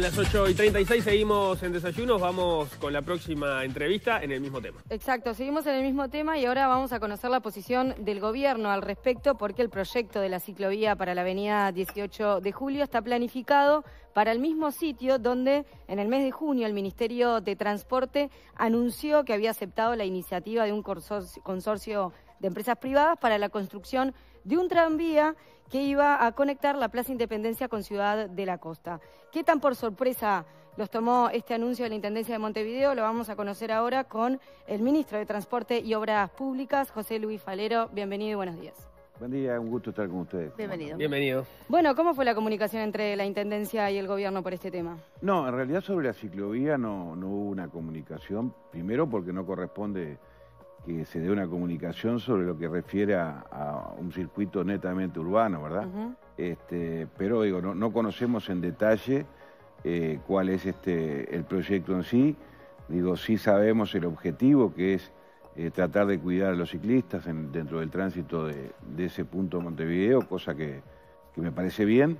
A las 8 y 36, seguimos en desayunos, vamos con la próxima entrevista en el mismo tema. Exacto, seguimos en el mismo tema y ahora vamos a conocer la posición del gobierno al respecto porque el proyecto de la ciclovía para la avenida 18 de julio está planificado para el mismo sitio donde en el mes de junio el Ministerio de Transporte anunció que había aceptado la iniciativa de un consorcio de empresas privadas para la construcción de un tranvía que iba a conectar la Plaza Independencia con Ciudad de la Costa. ¿Qué tan por sorpresa los tomó este anuncio de la Intendencia de Montevideo? Lo vamos a conocer ahora con el ministro de Transporte y Obras Públicas, José Luis Falero. Bienvenido y buenos días. Buen día, un gusto estar con ustedes. Bienvenido. Bienvenido. Bueno, ¿cómo fue la comunicación entre la Intendencia y el Gobierno por este tema? No, en realidad sobre la ciclovía no, no hubo una comunicación, primero porque no corresponde que se dé una comunicación sobre lo que refiere a, un circuito netamente urbano, ¿verdad? este, pero digo, no, conocemos en detalle eh, cuál es este, el proyecto en sí. Digo, sí sabemos el objetivo que es eh, tratar de cuidar a los ciclistas dentro del tránsito de, ese punto Montevideo, cosa que, me parece bien,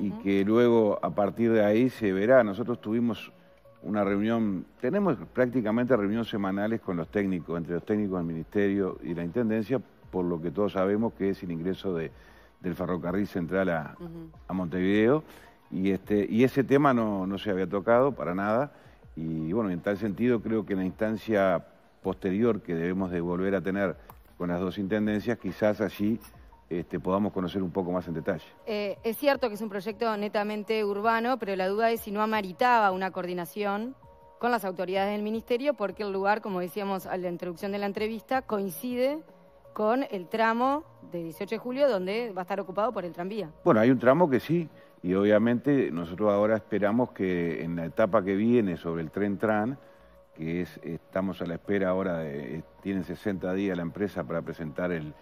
y que luego a partir de ahí se verá. Nosotros tuvimos una reunión, tenemos prácticamente reuniones semanales con los técnicos, entre los técnicos del Ministerio y la Intendencia, por lo que todos sabemos que es el ingreso de, del ferrocarril central a, Montevideo. Y, este, y ese tema no, se había tocado para nada. Y bueno, en tal sentido creo que en la instancia posterior que debemos de volver a tener con las dos intendencias, quizás allí este, podamos conocer un poco más en detalle. Eh, es cierto que es un proyecto netamente urbano, pero la duda es si no amaritaba una coordinación con las autoridades del ministerio, porque el lugar, como decíamos a la introducción de la entrevista, coincide con el tramo de 18 de julio, donde va a estar ocupado por el tranvía. Bueno, hay un tramo que sí, y obviamente nosotros ahora esperamos que en la etapa que viene sobre el tren Tran, que es, estamos a la espera ahora, de, tienen 60 días la empresa para presentar el,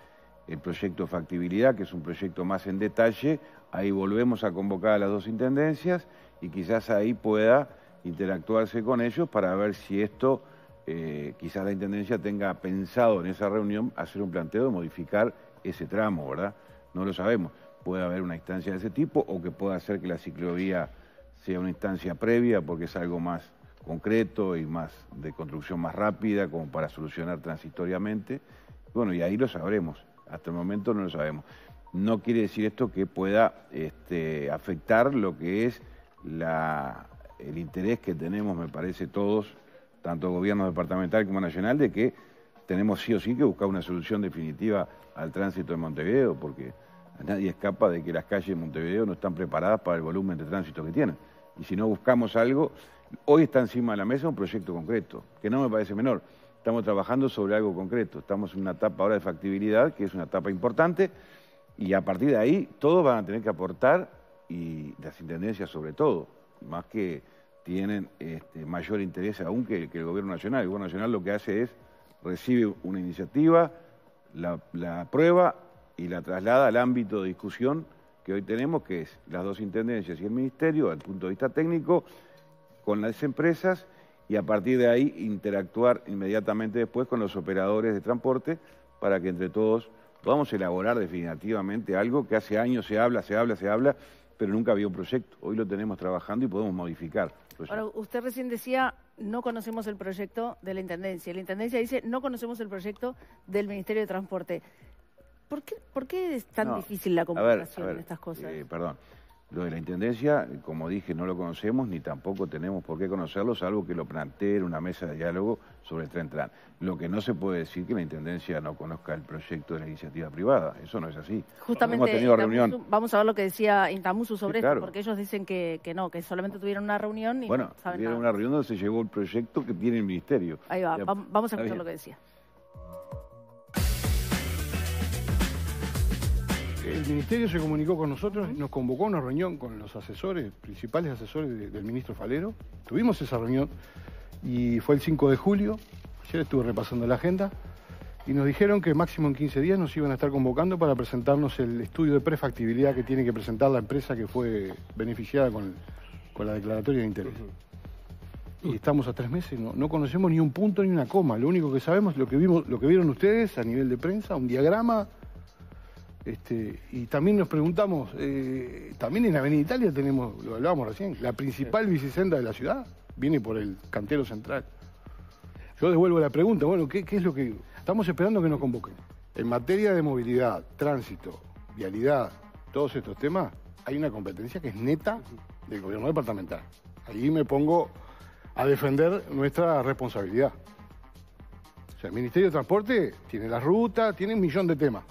el proyecto Factibilidad, que es un proyecto más en detalle, ahí volvemos a convocar a las dos intendencias y quizás ahí pueda interactuarse con ellos para ver si esto, eh, quizás la Intendencia tenga pensado en esa reunión hacer un planteo de modificar ese tramo, ¿verdad? No lo sabemos. Puede haber una instancia de ese tipo o que pueda hacer que la ciclovía sea una instancia previa porque es algo más concreto y más de construcción más rápida como para solucionar transitoriamente. Bueno, y ahí lo sabremos. Hasta el momento no lo sabemos. No quiere decir esto que pueda este, afectar lo que es el interés que tenemos, me parece, todos, tanto gobierno departamental como nacional, de que tenemos sí o sí que buscar una solución definitiva al tránsito de Montevideo, porque nadie escapa de que las calles de Montevideo no están preparadas para el volumen de tránsito que tienen. Y si no buscamos algo, hoy está encima de la mesa un proyecto concreto, que no me parece menor estamos trabajando sobre algo concreto. Estamos en una etapa ahora de factibilidad, que es una etapa importante, y a partir de ahí todos van a tener que aportar, y las intendencias sobre todo, más que tienen este, mayor interés aún que, el Gobierno Nacional. El Gobierno Nacional lo que hace es recibe una iniciativa, la, la aprueba y la traslada al ámbito de discusión que hoy tenemos, que es las dos intendencias y el Ministerio, al punto de vista técnico, con las empresas y a partir de ahí interactuar inmediatamente después con los operadores de transporte para que entre todos podamos elaborar definitivamente algo que hace años se habla, se habla, se habla, pero nunca había un proyecto. Hoy lo tenemos trabajando y podemos modificar. Ahora, usted recién decía, no conocemos el proyecto de la Intendencia. La Intendencia dice, no conocemos el proyecto del Ministerio de Transporte. ¿Por qué, es tan difícil la comunicación de estas cosas? Eh, perdón. Lo de la Intendencia, como dije, no lo conocemos ni tampoco tenemos por qué conocerlo, salvo que lo plantee en una mesa de diálogo sobre el tren tran. Lo que no se puede decir que la Intendencia no conozca el proyecto de la iniciativa privada, eso no es así. Justamente, vamos a ver lo que decía Intamuso sobre esto, porque ellos dicen que, no, que solamente tuvieron una reunión y Bueno, tuvieron una reunión donde se llevó el proyecto que tiene el Ministerio. Ahí va, vamos a escuchar lo que decía. el Ministerio se comunicó con nosotros, nos convocó a una reunión con los asesores, principales asesores del ministro Falero. Tuvimos esa reunión y fue el 5 de julio. Ayer estuve repasando la agenda y nos dijeron que máximo en 15 días nos iban a estar convocando para presentarnos el estudio de prefactibilidad que tiene que presentar la empresa que fue beneficiada con, con la declaratoria de interés. Y estamos a tres meses, no, no, conocemos ni un punto ni una coma. Lo único que sabemos, lo que vimos, lo que vieron ustedes a nivel de prensa, un diagrama, este, y también nos preguntamos, eh, también en Avenida Italia tenemos, lo hablábamos recién, la principal bicicenda de la ciudad viene por el cantero central. Yo devuelvo la pregunta, bueno, ¿qué, es lo que... Estamos esperando que nos convoquen. En materia de movilidad, tránsito, vialidad, todos estos temas, hay una competencia que es neta del gobierno departamental. Ahí me pongo a defender nuestra responsabilidad. O sea, el Ministerio de Transporte tiene la ruta, tiene un millón de temas.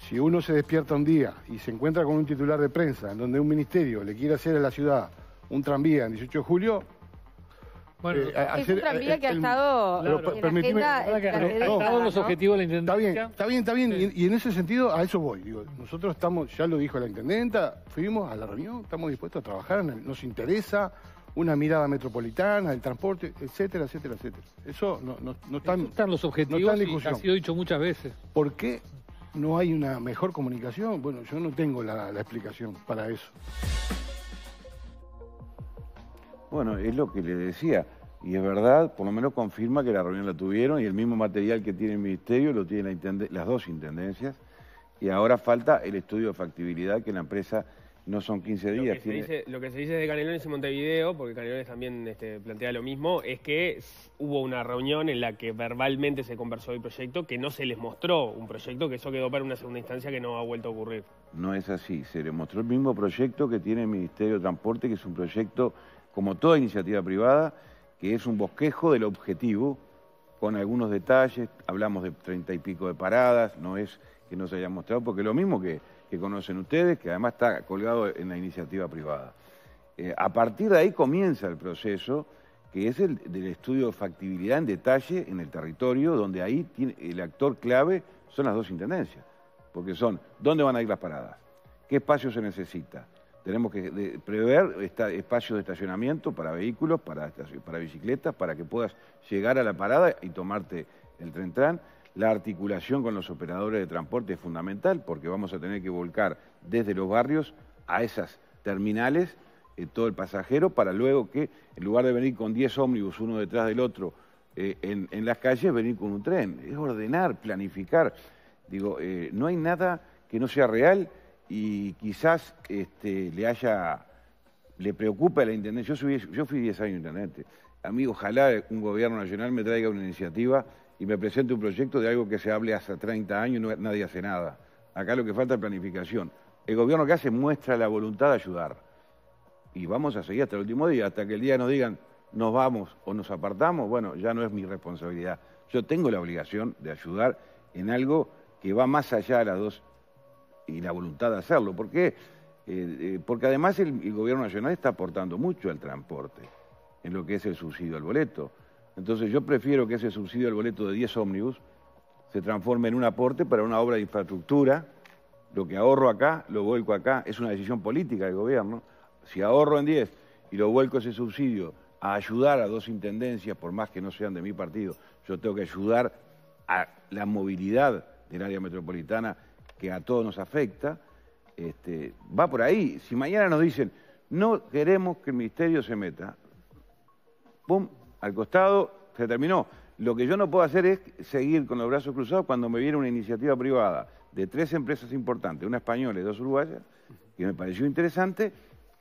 Si uno se despierta un día y se encuentra con un titular de prensa en donde un ministerio le quiere hacer a la ciudad un tranvía en 18 de julio, bueno, eh, es un tranvía eh, que ha estado los objetivos de la intendencia. Está bien, está bien, está bien. Y, en ese sentido, a eso voy. nosotros estamos, ya lo dijo la intendenta, fuimos a la reunión, estamos dispuestos a trabajar, nos interesa una mirada metropolitana, el transporte, etcétera, etcétera, etcétera. Eso no, no, no están, están los objetivos no ha sido dicho muchas veces. ¿Por qué no hay una mejor comunicación. Bueno, yo no tengo la, explicación para eso. Bueno, es lo que le decía. Y es verdad, por lo menos confirma que la reunión la tuvieron y el mismo material que tiene el Ministerio lo tienen las dos intendencias. Y ahora falta el estudio de factibilidad que la empresa no son 15 días. Lo que, se dice, de Canelones y Montevideo, porque Canelones también este, plantea lo mismo, es que hubo una reunión en la que verbalmente se conversó el proyecto, que no se les mostró un proyecto, que eso quedó para una segunda instancia que no ha vuelto a ocurrir. No es así, se les mostró el mismo proyecto que tiene el Ministerio de Transporte, que es un proyecto, como toda iniciativa privada, que es un bosquejo del objetivo, con algunos detalles, hablamos de treinta y pico de paradas, no es que no se haya mostrado, porque lo mismo que que conocen ustedes, que además está colgado en la iniciativa privada. Eh, a partir de ahí comienza el proceso, que es el del estudio de factibilidad en detalle en el territorio, donde ahí el actor clave son las dos intendencias, porque son dónde van a ir las paradas, qué espacio se necesita. Tenemos que prever espacios de estacionamiento para vehículos, para, bicicletas, para que puedas llegar a la parada y tomarte el tren-tran. tren tran la articulación con los operadores de transporte es fundamental porque vamos a tener que volcar desde los barrios a esas terminales eh, todo el pasajero para luego que, en lugar de venir con 10 ómnibus uno detrás del otro eh, en, las calles, venir con un tren. Es ordenar, planificar. Digo, eh, no hay nada que no sea real y quizás este, le haya, le preocupa a la Intendencia. Yo, yo fui 10 años Intendente. A mí ojalá un gobierno nacional me traiga una iniciativa y me presente un proyecto de algo que se hable hace 30 años y nadie hace nada. Acá lo que falta es planificación. El gobierno que hace muestra la voluntad de ayudar. Y vamos a seguir hasta el último día, hasta que el día nos digan nos vamos o nos apartamos, bueno, ya no es mi responsabilidad. Yo tengo la obligación de ayudar en algo que va más allá de las dos y la voluntad de hacerlo. ¿Por qué? Eh, eh, porque además el, el, gobierno nacional está aportando mucho al transporte, en lo que es el subsidio al boleto. Entonces yo prefiero que ese subsidio al boleto de 10 ómnibus se transforme en un aporte para una obra de infraestructura. Lo que ahorro acá, lo vuelco acá. Es una decisión política del gobierno. Si ahorro en 10 y lo vuelco ese subsidio a ayudar a dos intendencias, por más que no sean de mi partido, yo tengo que ayudar a la movilidad del área metropolitana que a todos nos afecta, este, va por ahí. Si mañana nos dicen, no queremos que el Ministerio se meta, ¡pum!, al costado, se terminó. Lo que yo no puedo hacer es seguir con los brazos cruzados cuando me viene una iniciativa privada de tres empresas importantes, una española y dos uruguayas, que me pareció interesante,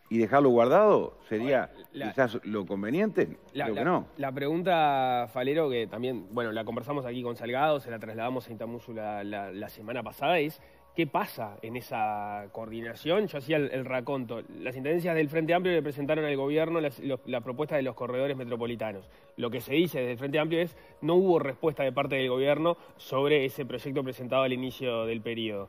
y dejarlo guardado sería quizás lo conveniente, la, que no. La pregunta, Falero, que también, bueno, la conversamos aquí con Salgado, se la trasladamos a Intamúsula la, semana pasada, es ¿Qué pasa en esa coordinación? Yo hacía el, raconto. Las intendencias del Frente Amplio le presentaron al gobierno la propuesta de los corredores metropolitanos. Lo que se dice desde el Frente Amplio es no hubo respuesta de parte del gobierno sobre ese proyecto presentado al inicio del periodo.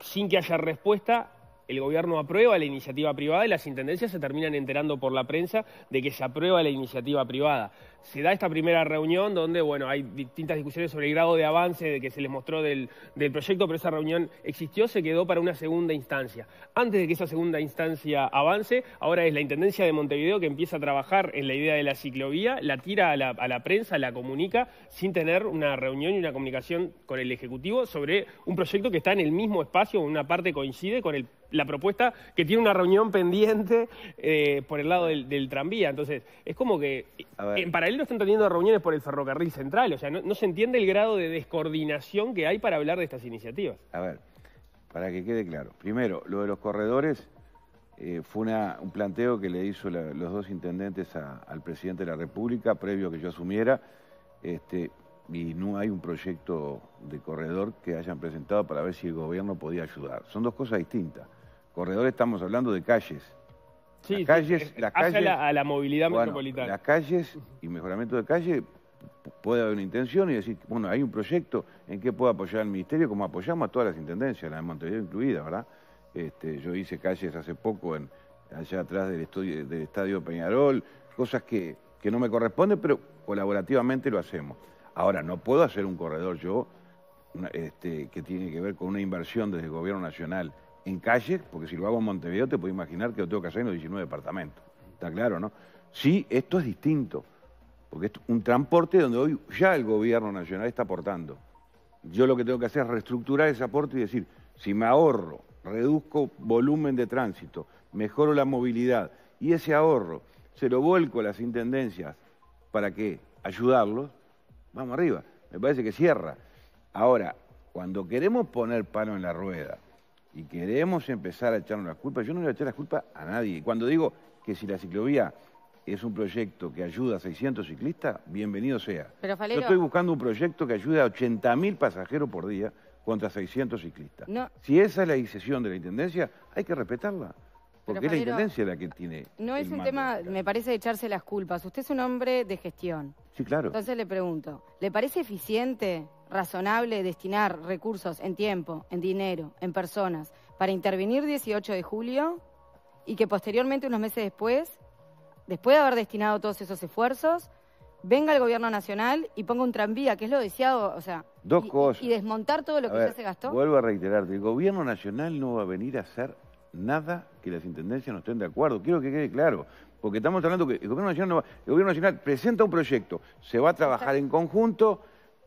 Sin que haya respuesta, el gobierno aprueba la iniciativa privada y las intendencias se terminan enterando por la prensa de que se aprueba la iniciativa privada se da esta primera reunión donde, bueno, hay distintas discusiones sobre el grado de avance que se les mostró del, proyecto, pero esa reunión existió, se quedó para una segunda instancia. Antes de que esa segunda instancia avance, ahora es la Intendencia de Montevideo que empieza a trabajar en la idea de la ciclovía, la tira a la, a la prensa, la comunica, sin tener una reunión y una comunicación con el Ejecutivo sobre un proyecto que está en el mismo espacio, una parte coincide con la propuesta que tiene una reunión pendiente eh, por el lado del, del tranvía. Entonces, es como que para paralelo no están teniendo reuniones por el ferrocarril central. O sea, no, se entiende el grado de descoordinación que hay para hablar de estas iniciativas. A ver, para que quede claro. Primero, lo de los corredores eh, fue una, un planteo que le hizo los dos intendentes al presidente de la República previo a que yo asumiera. Este, y no hay un proyecto de corredor que hayan presentado para ver si el gobierno podía ayudar. Son dos cosas distintas. Corredores estamos hablando de calles las calles, la, a la movilidad Las calles y mejoramiento de calle puede haber una intención y decir, bueno, hay un proyecto en que puedo apoyar el Ministerio, como apoyamos a todas las intendencias, la de Montevideo incluida, ¿verdad? Este, yo hice calles hace poco en, allá atrás del, estudio, del Estadio Peñarol, cosas que, que no me corresponden, pero colaborativamente lo hacemos. Ahora, no puedo hacer un corredor yo este, que tiene que ver con una inversión desde el Gobierno Nacional en calle, porque si lo hago en Montevideo te puedo imaginar que lo tengo que hacer en los 19 departamentos. ¿Está claro, no? Sí, esto es distinto, porque es un transporte donde hoy ya el gobierno nacional está aportando. Yo lo que tengo que hacer es reestructurar ese aporte y decir, si me ahorro, reduzco volumen de tránsito, mejoro la movilidad y ese ahorro se lo vuelco a las intendencias para que ayudarlos, vamos arriba. Me parece que cierra. Ahora, cuando queremos poner palo en la rueda, y queremos empezar a echarnos las culpas, yo no le voy a echar las culpas a nadie. Cuando digo que si la ciclovía es un proyecto que ayuda a 600 ciclistas, bienvenido sea. Pero, Yo estoy buscando un proyecto que ayude a 80.000 pasajeros por día contra 600 ciclistas. Si esa es la decisión de la Intendencia, hay que respetarla. Porque es la Intendencia la que tiene... No es un tema, me parece, echarse las culpas. Usted es un hombre de gestión. Sí, claro. Entonces le pregunto, ¿le parece eficiente razonable destinar recursos en tiempo, en dinero, en personas, para intervenir 18 de julio y que posteriormente, unos meses después, después de haber destinado todos esos esfuerzos, venga el gobierno nacional y ponga un tranvía, que es lo deseado, o sea, y, desmontar todo lo que ya se gastó. Vuelvo a reiterar, el gobierno nacional no va a venir a hacer nada que las intendencias no estén de acuerdo. Quiero que quede claro, porque estamos hablando que el gobierno el gobierno nacional presenta un proyecto, se va a trabajar en conjunto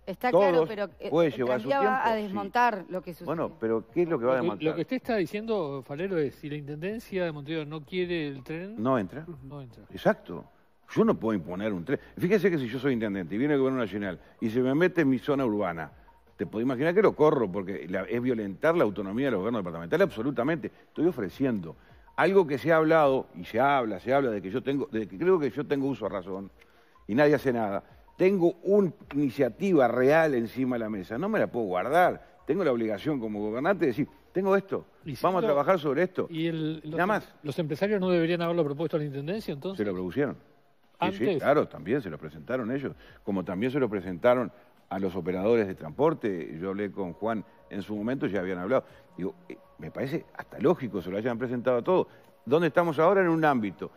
Está claro, pero eh, puede llevar a desmontar lo que sucede. Bueno, pero ¿qué es lo que va a desmontar? Lo que usted está diciendo, Falero, es si la Intendencia de Montevideo no quiere el tren... No entra. No entra. Exacto. Yo no puedo imponer un tren. Fíjese que si yo soy intendente y viene el gobierno nacional y se me mete en mi zona urbana, te puedo imaginar que lo corro porque es violentar la autonomía del Gobierno Departamental absolutamente. Estoy ofreciendo algo que se ha hablado y se habla, se habla de que yo tengo, de que creo que yo tengo uso a razón y nadie hace nada tengo una iniciativa real encima de la mesa, no me la puedo guardar. Tengo la obligación como gobernante de decir, tengo esto, vamos a trabajar sobre esto. ¿Y los, Nada más. ¿Los empresarios no deberían haberlo propuesto a la Intendencia entonces? Se lo propusieron. ¿Antes? claro, también se lo presentaron ellos, como también se lo presentaron a los operadores de transporte. Yo hablé con Juan en su momento, ya habían hablado. Digo, eh, me parece hasta lógico, se lo hayan presentado a todos. ¿Dónde estamos ahora? En un ámbito.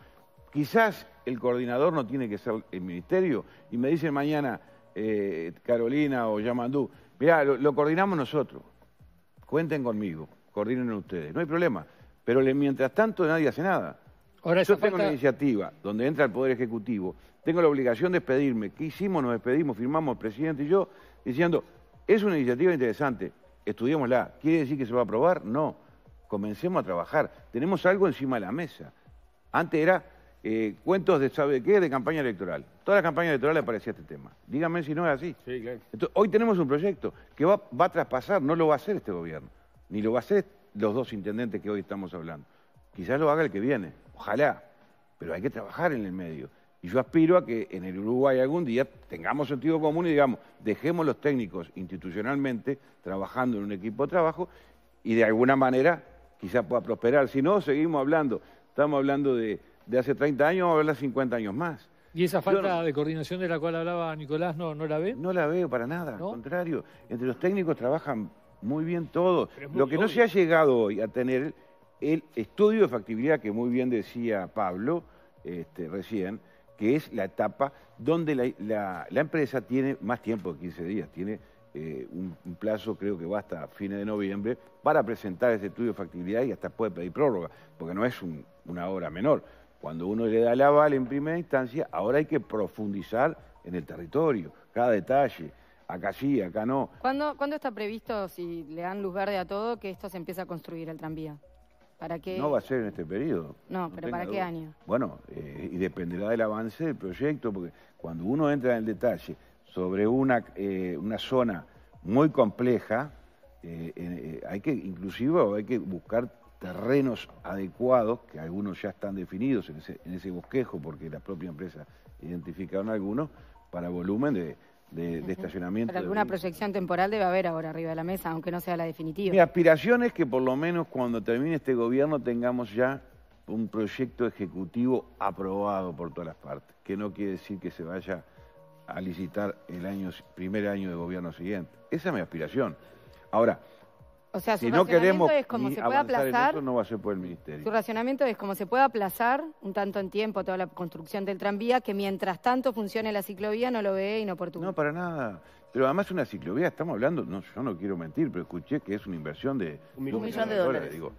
Quizás el coordinador no tiene que ser el ministerio y me dicen mañana eh, Carolina o Yamandú, mira lo, coordinamos nosotros, cuenten conmigo, coordinen ustedes, no hay problema. Pero mientras tanto nadie hace nada. Ahora, Yo tengo una iniciativa donde entra el Poder Ejecutivo, tengo la obligación de despedirme. ¿Qué hicimos? Nos despedimos, firmamos el presidente y yo, diciendo, es una iniciativa interesante, estudiémosla. ¿Quiere decir que se va a aprobar? No. Comencemos a trabajar. Tenemos algo encima de la mesa. Antes era eh, cuentos de sabe qué, de campaña electoral. Toda la campaña electoral le aparecía este tema. Díganme si no es así. hoy tenemos un proyecto que va, a traspasar, no lo va a hacer este gobierno, ni lo va a hacer los dos intendentes que hoy estamos hablando. Quizás lo haga el que viene, ojalá, pero hay que trabajar en el medio. Y yo aspiro a que en el Uruguay algún día tengamos sentido común y digamos, dejemos los técnicos institucionalmente trabajando en un equipo de trabajo y de alguna manera quizás pueda prosperar. Si no, seguimos hablando. Estamos hablando de de hace 30 años va a verla 50 años más. ¿Y esa falta de coordinación de la cual hablaba Nicolás no, la ve? No la veo para nada, al contrario. Entre los técnicos trabajan muy bien todos. Lo que no se ha llegado hoy a tener el estudio de factibilidad que muy bien decía Pablo este, recién, que es la etapa donde la, empresa tiene más tiempo de 15 días, tiene eh, un, plazo creo que va hasta fines de noviembre para presentar ese estudio de factibilidad y hasta puede pedir prórroga, porque no es una hora menor. Cuando uno le da el aval en primera instancia, ahora hay que profundizar en el territorio, cada detalle. Acá sí, acá no. ¿Cuándo, está previsto, si le dan luz verde a todo, que esto se empiece a construir el tranvía? ¿Para qué? No va a ser en este periodo. No, pero ¿para qué año? Bueno, eh, y dependerá del avance del proyecto, porque cuando uno entra en el detalle sobre una, eh, una zona muy compleja, eh, hay que, inclusive, hay que buscar terrenos adecuados, que algunos ya están definidos en ese, bosquejo, porque la propia empresa identificaron algunos, para volumen de, estacionamiento. alguna proyección temporal debe haber ahora arriba de la mesa, aunque no sea la definitiva. Mi aspiración es que por lo menos cuando termine este gobierno tengamos ya un proyecto ejecutivo aprobado por todas las partes, que no quiere decir que se vaya a licitar el primer año de gobierno siguiente. Esa es mi aspiración. Ahora, o sea, su si no queremos es como se puede aplazar. no va a ser por el ministerio. Su racionamiento es como se puede aplazar un tanto en tiempo toda la construcción del tranvía, que mientras tanto funcione la ciclovía no lo ve inoportuno. No, para nada. Pero además una ciclovía, estamos hablando, no, yo no quiero mentir, pero escuché que es una inversión de un, millón, de, dólares. Digo,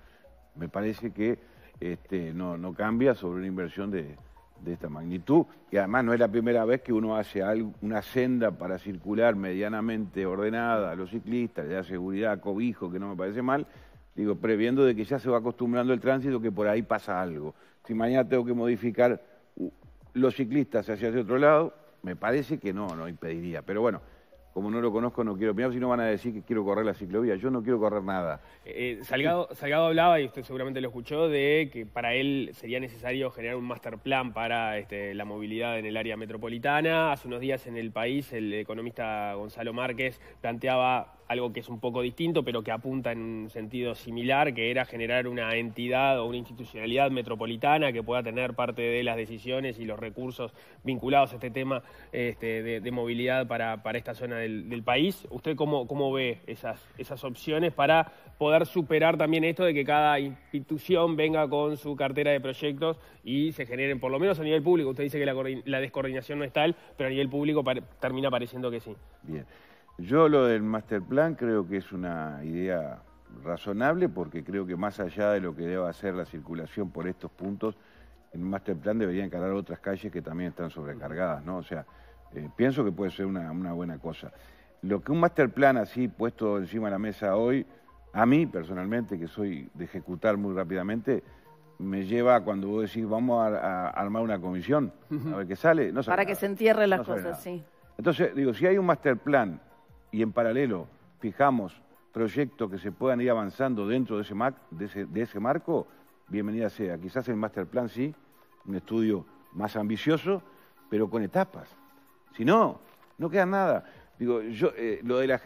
me parece que este, no cambia sobre una inversión de de esta magnitud, y además no es la primera vez que uno hace una senda para circular medianamente ordenada a los ciclistas, le da seguridad, cobijo, que no me parece mal, digo, previendo de que ya se va acostumbrando el tránsito, que por ahí pasa algo. Si mañana tengo que modificar uh, los ciclistas hacia ese otro lado, me parece que no, no impediría, pero bueno, como no lo conozco, no quiero opinar, si no van a decir que quiero correr la ciclovía. Yo no quiero correr nada. Eh, eh, Salgado, Salgado hablaba, y usted seguramente lo escuchó, de que para él sería necesario generar un master plan para este, la movilidad en el área metropolitana. Hace unos días en el país, el economista Gonzalo Márquez planteaba algo que es un poco distinto, pero que apunta en un sentido similar, que era generar una entidad o una institucionalidad metropolitana que pueda tener parte de las decisiones y los recursos vinculados a este tema este, de, movilidad para, para esta zona del, país. ¿Usted cómo, ve esas, esas opciones para poder superar también esto de que cada institución venga con su cartera de proyectos y se generen, por lo menos a nivel público? Usted dice que la, descoordinación no es tal, pero a nivel público termina pareciendo que sí. Bien. Yo lo del master plan creo que es una idea razonable porque creo que más allá de lo que deba hacer la circulación por estos puntos, el master plan debería encarar otras calles que también están sobrecargadas, ¿no? O sea, eh, pienso que puede ser una, buena cosa. Lo que un master plan así puesto encima de la mesa hoy, a mí personalmente, que soy de ejecutar muy rápidamente, me lleva a cuando vos decís, vamos a, armar una comisión, a ver qué sale. No Para que se entierren las cosas, sí. Entonces, digo, si hay un master plan y en paralelo fijamos proyectos que se puedan ir avanzando dentro de ese, marco, bienvenida sea. Quizás el master plan sí, un estudio más ambicioso, pero con etapas. Si no, no queda nada. Digo, yo, eh, lo de, la,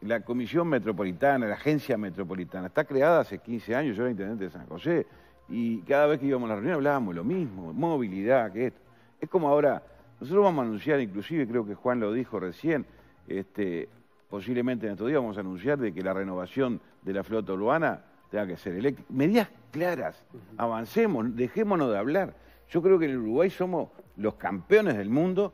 la Comisión Metropolitana, la Agencia Metropolitana, está creada hace 15 años, yo era intendente de San José, y cada vez que íbamos a la reunión hablábamos lo mismo, movilidad, que esto. Es como ahora, nosotros vamos a anunciar, inclusive creo que Juan lo dijo recién, este, posiblemente en estos días vamos a anunciar de que la renovación de la flota urbana tenga que ser Medidas claras, avancemos, dejémonos de hablar. Yo creo que en Uruguay somos los campeones del mundo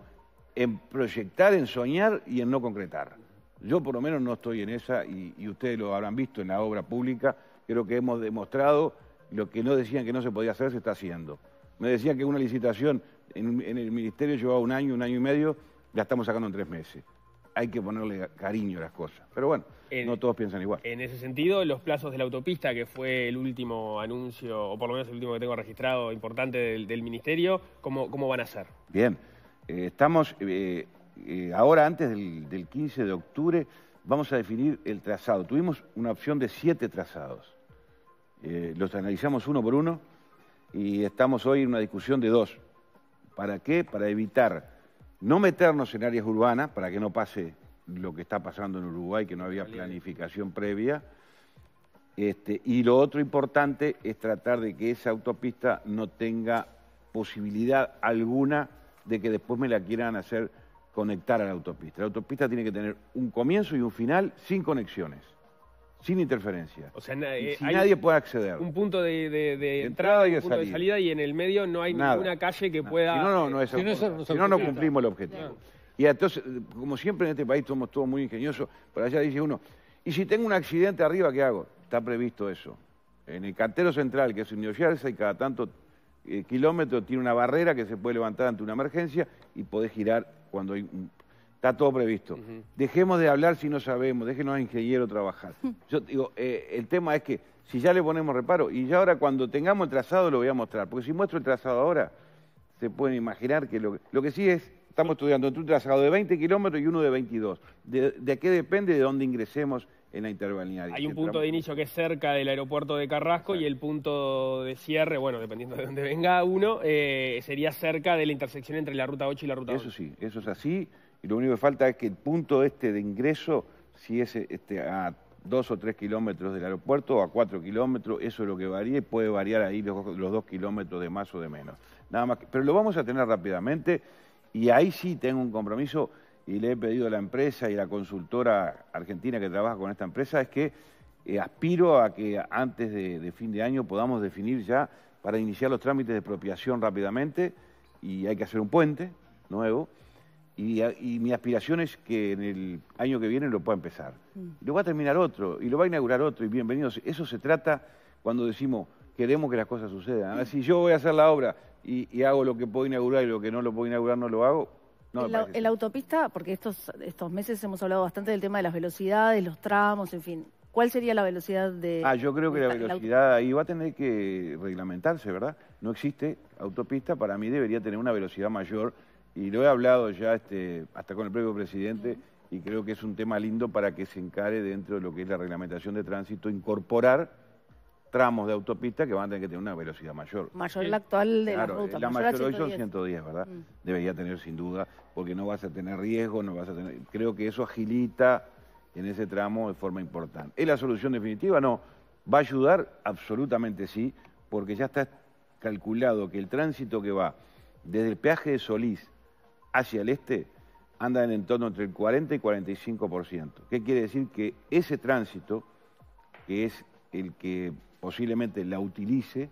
en proyectar, en soñar y en no concretar. Yo por lo menos no estoy en esa y, ustedes lo habrán visto en la obra pública. Creo que hemos demostrado lo que no decían que no se podía hacer, se está haciendo. Me decían que una licitación en, en el Ministerio llevaba un año, un año y medio, la estamos sacando en tres meses hay que ponerle cariño a las cosas. Pero bueno, no todos piensan igual. En ese sentido, los plazos de la autopista, que fue el último anuncio, o por lo menos el último que tengo registrado importante del, Ministerio, ¿cómo, ¿cómo, van a ser? Bien, eh, estamos eh, eh, ahora, antes del, 15 de octubre, vamos a definir el trazado. Tuvimos una opción de siete trazados. los analizamos uno por uno y estamos hoy en una discusión de dos. ¿Para qué? Para evitar no meternos en áreas urbanas para que no pase lo que está pasando en Uruguay, que no había planificación previa. Este, y lo otro importante es tratar de que esa autopista no tenga posibilidad alguna de que después me la quieran hacer conectar a la autopista. La autopista tiene que tener un comienzo y un final sin conexiones sin interferencia. O sea, eh, nadie puede acceder. Un punto de, de entrada, y un punto de salida y en el medio no hay ninguna calle que pueda... Si no, no, no, es eso, si no, no cumplimos el objetivo. Y entonces, como siempre en este país somos todos muy ingeniosos, por allá dice uno, ¿y si tengo un accidente arriba, qué hago? Está previsto eso. En el cantero central, que es un New y cada tanto eh, kilómetro tiene una barrera que se puede levantar ante una emergencia y podés girar cuando hay un Está todo previsto. Dejemos de hablar si no sabemos, déjenos a ingeniero trabajar. Yo digo, eh, el tema es que si ya le ponemos reparo, y ya ahora cuando tengamos el trazado lo voy a mostrar, porque si muestro el trazado ahora, se pueden imaginar que lo, que sí es, estamos estudiando entre un trazado de 20 kilómetros y uno de 22. De, qué depende de dónde ingresemos en la interbalnearia. Hay un punto de inicio que es cerca del aeropuerto de Carrasco y el punto de cierre, bueno, dependiendo de dónde venga uno, eh, sería cerca de la intersección entre la ruta 8 y la ruta Eso sí, eso es así y lo único que falta es que el punto este de ingreso, si es este, a dos o tres kilómetros del aeropuerto o a cuatro kilómetros, eso es lo que varía y puede variar ahí los, dos kilómetros de más o de menos. más pero lo vamos a tener rápidamente y ahí sí tengo un compromiso y le he pedido a la empresa y a la consultora argentina que trabaja con esta empresa es que eh, aspiro a que antes de, de fin de año podamos definir ya para iniciar los trámites de expropiación rápidamente y hay que hacer un puente nuevo y, mi aspiración es que en el año que viene lo pueda empezar. Mm. lo va a terminar otro, y lo va a inaugurar otro, y bienvenidos. Eso se trata cuando decimos, queremos que las cosas sucedan. si yo voy a hacer la obra y, hago lo que puedo inaugurar y lo que no lo puedo inaugurar no lo hago. No la, autopista, porque estos, meses hemos hablado bastante del tema de las velocidades, los tramos, en fin. ¿Cuál sería la velocidad de...? Ah, yo creo que la velocidad ahí va a tener que reglamentarse, ¿verdad? No existe autopista, para mí debería tener una velocidad mayor y lo he hablado ya este, hasta con el propio presidente y creo que es un tema lindo para que se encare dentro de lo que es la reglamentación de tránsito, incorporar tramos de autopista que van a tener que tener una velocidad mayor. Mayor la actual de la ruta. La mayor, hoy son 110, ¿verdad? Mm. Debería tener sin duda, porque no vas a tener riesgo, no vas a tener... Creo que eso agilita en ese tramo de forma importante. ¿Es la solución definitiva? No. ¿Va a ayudar? Absolutamente sí, porque ya está calculado que el tránsito que va desde el peaje de Solís hacia el este anda en el entorno entre el 40 y 45%. ¿Qué quiere decir? Que ese tránsito, que es el que posiblemente la utilice,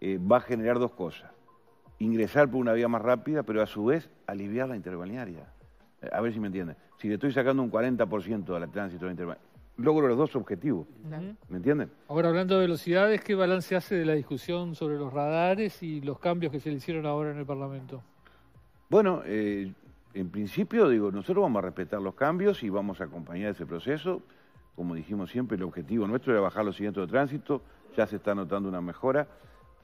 eh, va a generar dos cosas. Ingresar por una vía más rápida, pero a su vez aliviar la interbalnearia. Eh, a ver si me entienden. Si le estoy sacando un 40% al tránsito de la logro los dos objetivos. ¿Me entienden? Ahora, hablando de velocidades, ¿qué balance hace de la discusión sobre los radares y los cambios que se le hicieron ahora en el Parlamento? Bueno, eh, en principio, digo, nosotros vamos a respetar los cambios y vamos a acompañar ese proceso. Como dijimos siempre, el objetivo nuestro era bajar los siguientes de tránsito, ya se está notando una mejora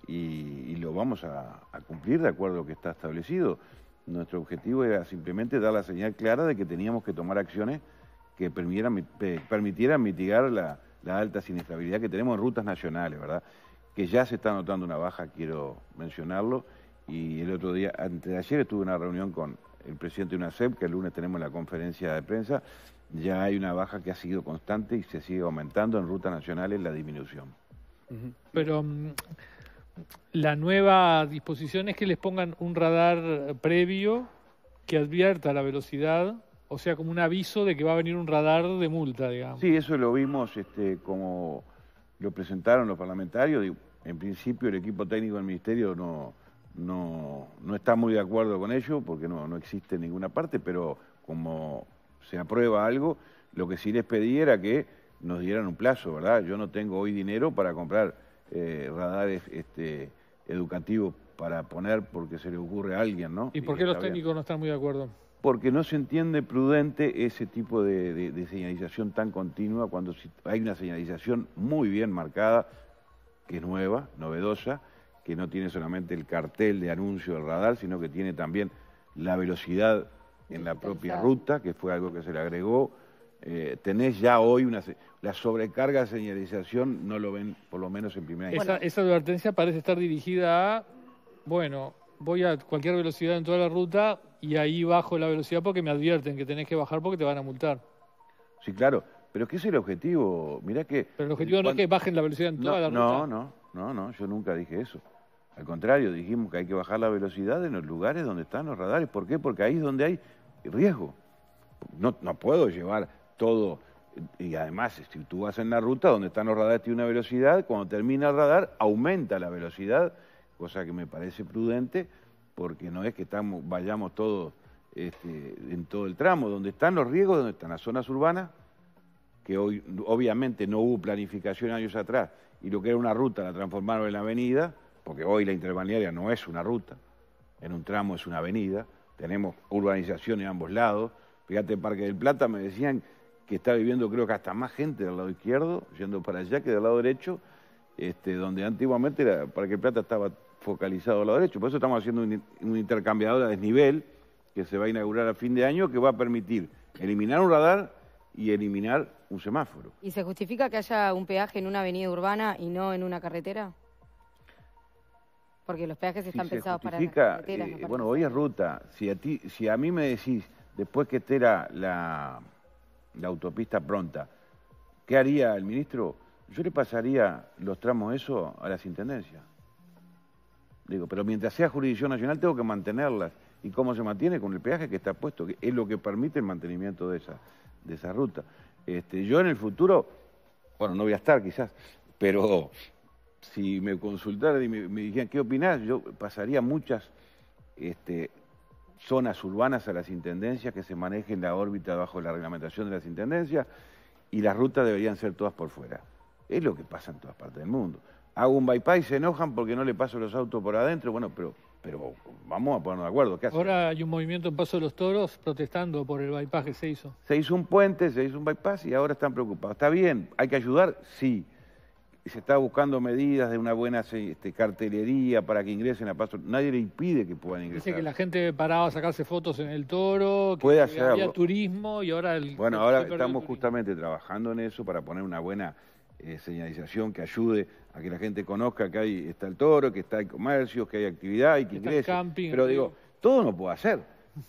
y, lo vamos a, cumplir de acuerdo a lo que está establecido. Nuestro objetivo era simplemente dar la señal clara de que teníamos que tomar acciones que permitieran, mitigar la, alta siniestrabilidad que tenemos en rutas nacionales, ¿verdad? Que ya se está notando una baja, quiero mencionarlo y el otro día, antes de ayer, estuve en una reunión con el presidente de UNACEP, que el lunes tenemos la conferencia de prensa. Ya hay una baja que ha sido constante y se sigue aumentando en rutas nacionales la disminución. Pero mm, la nueva disposición es que les pongan un radar previo que advierta la velocidad, o sea, como un aviso de que va a venir un radar de multa, digamos. Sí, eso lo vimos este, como lo presentaron los parlamentarios. En principio el equipo técnico del Ministerio no, no, no está muy de acuerdo con ello porque no, no existe en ninguna parte, pero como se aprueba algo, lo que sí les pedí era que nos dieran un plazo, ¿verdad? Yo no tengo hoy dinero para comprar eh, radares este, educativos para poner porque se le ocurre a alguien, ¿no? ¿Y por qué los técnicos no están muy de acuerdo? Porque no se entiende prudente ese tipo de, de señalización tan continua cuando hay una señalización muy bien marcada, que es nueva, novedosa, que no tiene solamente el cartel de anuncio del radar, sino que tiene también la velocidad en la propia ruta, que fue algo que se le agregó. Eh, tenés ya hoy una... La sobrecarga de señalización no lo ven, por lo menos en primera instancia. Esa, esa advertencia parece estar dirigida a, bueno, voy a cualquier velocidad en toda la ruta y ahí bajo la velocidad porque me advierten que tenés que bajar porque te van a multar. Sí, claro. Pero ¿qué es el objetivo? Mirá que... Pero el objetivo no es que bajen la velocidad en toda la ruta. No, no, no, no. Yo nunca dije eso. Al contrario, dijimos que hay que bajar la velocidad en los lugares donde están los radares. ¿Por qué? Porque ahí es donde hay riesgo. No, puedo llevar todo. Y además, si tú vas en la ruta donde están los radares, tiene una velocidad. Cuando termina el radar, aumenta la velocidad, cosa que me parece prudente, porque no es que estamos, vayamos todos este, en todo el tramo. Donde están los riesgos, donde están las zonas urbanas, que hoy obviamente no hubo planificación años atrás, y lo que era una ruta la transformaron en la avenida porque hoy la interbalnearia no es una ruta, en un tramo es una avenida, tenemos urbanización en ambos lados. Fíjate, Parque del Plata me decían que está viviendo creo que hasta más gente del lado izquierdo, yendo para allá que del lado derecho, este, donde antiguamente Parque del Plata estaba focalizado al lado derecho. Por eso estamos haciendo un, un intercambiador a desnivel que se va a inaugurar a fin de año que va a permitir eliminar un radar y eliminar un semáforo. ¿Y se justifica que haya un peaje en una avenida urbana y no en una carretera? Porque los peajes están pensados para eh, bueno, hoy es ruta. Si a, ti, si a mí me decís, después que esté la, autopista pronta, ¿qué haría el ministro? Yo le pasaría los tramos eso a las intendencias. Digo, pero mientras sea jurisdicción nacional tengo que mantenerlas. ¿Y cómo se mantiene? Con el peaje que está puesto, que es lo que permite el mantenimiento de esa, de esa ruta. Este, yo en el futuro, bueno, no voy a estar quizás, pero si me consultaran y me, me dijeran, ¿qué opinás? Yo pasaría muchas este, zonas urbanas a las intendencias que se manejen la órbita bajo la reglamentación de las intendencias y las rutas deberían ser todas por fuera. Es lo que pasa en todas partes del mundo. Hago un bypass y se enojan porque no le paso los autos por adentro. Bueno, pero, pero vamos a ponernos de acuerdo. ¿Qué Ahora hay un movimiento en Paso de los Toros protestando por el bypass que se hizo. Se hizo un puente, se hizo un bypass y ahora están preocupados. ¿Está bien? ¿Hay que ayudar? Sí se está buscando medidas de una buena este, cartelería para que ingresen a paso. Nadie le impide que puedan ingresar. Dice que la gente paraba a sacarse fotos en el toro, que Puede había turismo y ahora el... Bueno, ahora estamos justamente trabajando en eso para poner una buena eh, señalización que ayude a que la gente conozca que hay, está el toro, que está el comercio, que hay actividad y que Pero digo, todo no puedo hacer.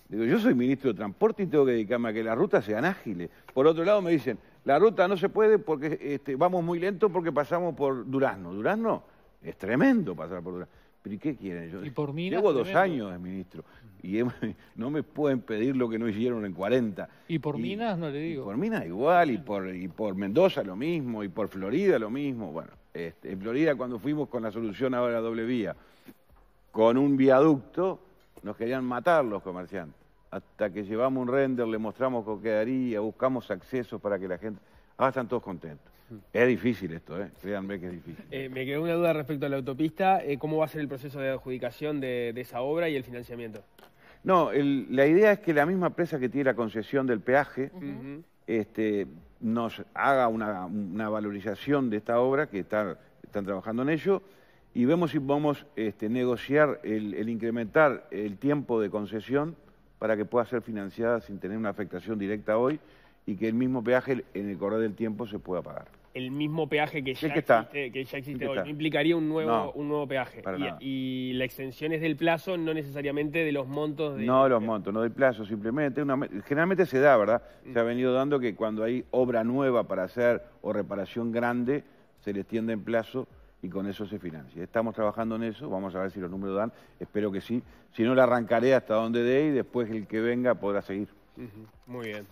Digo, yo soy ministro de Transporte y tengo que dedicarme a que las rutas sean ágiles. Por otro lado me dicen, la ruta no se puede porque este, vamos muy lento porque pasamos por Durazno. Durazno es tremendo pasar por Durazno. ¿Pero y qué quieren ellos? Llevo dos años, ministro, y no me pueden pedir lo que no hicieron en 40. Y por Minas no le digo. por Minas igual, y por, y por Mendoza lo mismo, y por Florida lo mismo. Bueno, este, en Florida cuando fuimos con la solución ahora doble vía, con un viaducto, nos querían matar los comerciantes hasta que llevamos un render, le mostramos quedaría, buscamos accesos para que la gente... Ahora están todos contentos. Mm. Es difícil esto, ¿eh? créanme que es difícil. Eh, me quedó una duda respecto a la autopista. Eh, ¿Cómo va a ser el proceso de adjudicación de, esa obra y el financiamiento? No, la idea es que la misma empresa que tiene la concesión del peaje este, nos haga una, valorización de esta obra que están trabajando en ello y vemos si podemos este, negociar el, incrementar el tiempo de concesión para que pueda ser financiada sin tener una afectación directa hoy y que el mismo peaje en el correr del tiempo se pueda pagar. El mismo peaje que ya, existe, hoy. implicaría un nuevo, un nuevo peaje. Y, la extensión es del plazo, no necesariamente de los montos. De... No, los montos, no del plazo, simplemente. Generalmente se da, ¿verdad? Mm. Se ha venido dando que cuando hay obra nueva para hacer o reparación grande, se le extiende en plazo y con eso se financia. Estamos trabajando en eso, vamos a ver si los números dan, espero que sí. Si no, la arrancaré hasta donde dé y después el que venga podrá seguir. Muy bien.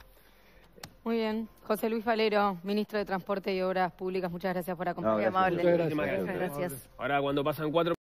Muy bien. José Luis Valero, ministro de Transporte y Obras Públicas, muchas gracias por acompañarnos. Muchas gracias. gracias. Ahora, cuando pasan cuatro...